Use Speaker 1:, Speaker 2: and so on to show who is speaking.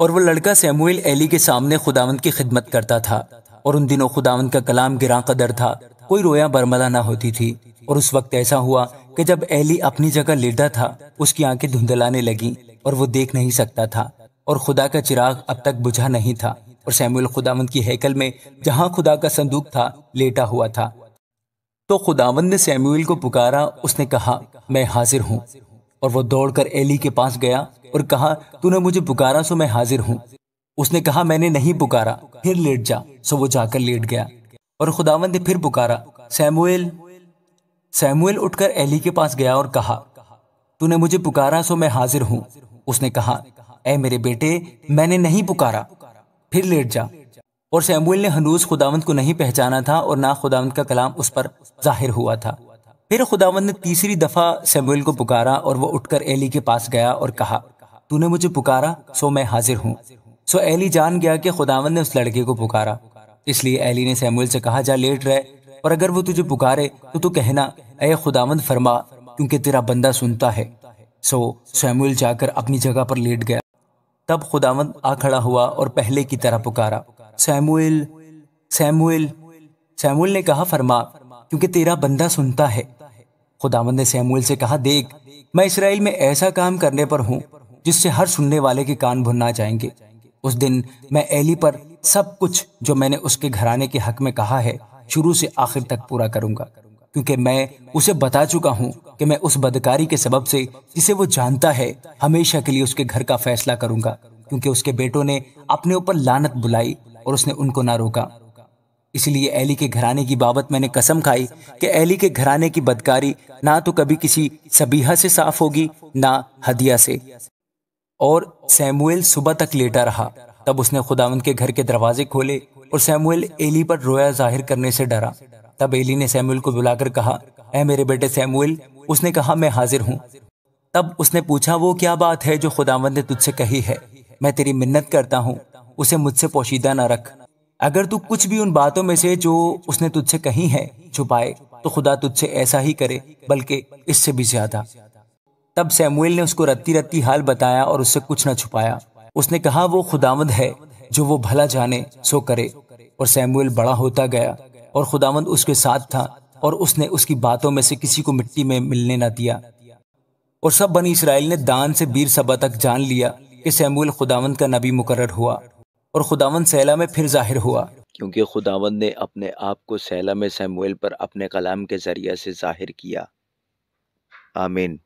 Speaker 1: और वो लड़का सैमुएल एली के सामने खुदावंत की खिदमत करता था और उन दिनों खुदावंत का कलाम गिरा कदर था कोई रोया बरमला ना होती थी और उस वक्त ऐसा हुआ कि जब एली अपनी जगह लेटा था उसकी आंखें धुंधलाने लगी और वो देख नहीं सकता था और खुदा का चिराग अब तक बुझा नहीं था और सैमुअल खुदावन की हैकल में जहां खुदा का संदूक था लेटा हुआ था तो खुदावंद ने सैमुअल को पुकारा उसने कहा मैं हाजिर हूँ और वो दौड़कर एली के पास गया और कहा तूने मुझे पुकारा सो मैं हाजिर हूँ उसने कहा मैंने नहीं पुकारा फिर लेट जा सो वो जाकर लेट गया और खुदावंद ने फिर पुकारा सैमुएल सैमुएल उठकर एली के पास गया और कहा तूने मुझे पुकारा सो मैं हाजिर हूँ उसने कहा ऐ मेरे बेटे मैंने नहीं पुकारा फिर लेट जा और सैमुएल ने हनूज खुदावंत को नहीं पहचाना था और ना खुदावंत का कलाम उस पर जाहिर हुआ था फिर खुदावंत ने तीसरी दफा सैमुएल को पुकारा और वो उठकर एली के पास गया और कहा तूने मुझे पुकारा सो मैं हाजिर हूँ सो एली जान गया कि खुदावन ने उस लड़के को पुकारा इसलिए एली ने सैमुअल से कहा जा लेट रहे और अगर वो तुझे पुकारे तो तू कहना ए खुदावंद फरमा क्योंकि तेरा बंदा सुनता है सो सैमुअल जाकर अपनी जगह पर लेट गया तब खुदावंद आ खड़ा हुआ और पहले की तरह पुकारा सैमुअल सैमुअल सैमुअल ने कहा फरमा क्योंकि तेरा बंदा सुनता है खुदावंद ने सैमुअल से कहा देख मैं इसराइल में ऐसा काम करने पर हूँ जिससे हर सुनने वाले के कान भुनना जाएंगे उस दिन मैं एली पर सब कुछ जो मैंने उसके घराने के हक में कहा है शुरू से आखिर तक पूरा करूंगा क्योंकि मैं उसे बता चुका हूं कि मैं उस बदकारी के सबब से जिसे वो जानता है हमेशा के लिए उसके घर का फैसला करूंगा क्योंकि उसके बेटों ने अपने ऊपर लानत बुलाई और उसने उनको ना रोका इसलिए एली के घराने की बाबत मैंने कसम खाई कि एली के घराने की बदकारी ना तो कभी किसी सबीहा से साफ होगी ना हदिया से और सैमुएल सुबह तक लेटा रहा तब उसने खुदावंद के घर के दरवाजे खोले और सैमुएल एली पर रोया जाहिर करने से डरा तब एली ने सैमुएल को बुलाकर कहा ऐ मेरे बेटे सैमुएल उसने कहा मैं हाजिर हूँ तब उसने पूछा वो क्या बात है जो खुदावंद ने तुझसे कही है मैं तेरी मिन्नत करता हूँ उसे मुझसे पोशीदा न रख अगर तू कुछ भी उन बातों में से जो उसने तुझसे कही है छुपाए तो खुदा तुझसे ऐसा ही करे बल्कि इससे भी ज्यादा तब सैमुएल ने उसको रत्ती रत्ती हाल बताया और उससे कुछ न छुपाया उसने कहा वो खुदावंद है जो वो भला जाने सो करे और सैमुएल बड़ा होता गया और खुदावंद उसके साथ था और उसने उसकी बातों में से किसी को मिट्टी में मिलने न दिया और सब बनी इसराइल ने दान से बीर सभा तक जान लिया कि सैमुएल खुदावंद का नबी मुकर्र हुआ और खुदावंद सैला में फिर जाहिर हुआ क्योंकि खुदावंद ने अपने आप को सैला में सैमुएल पर अपने कलाम के जरिए से जाहिर किया आमीन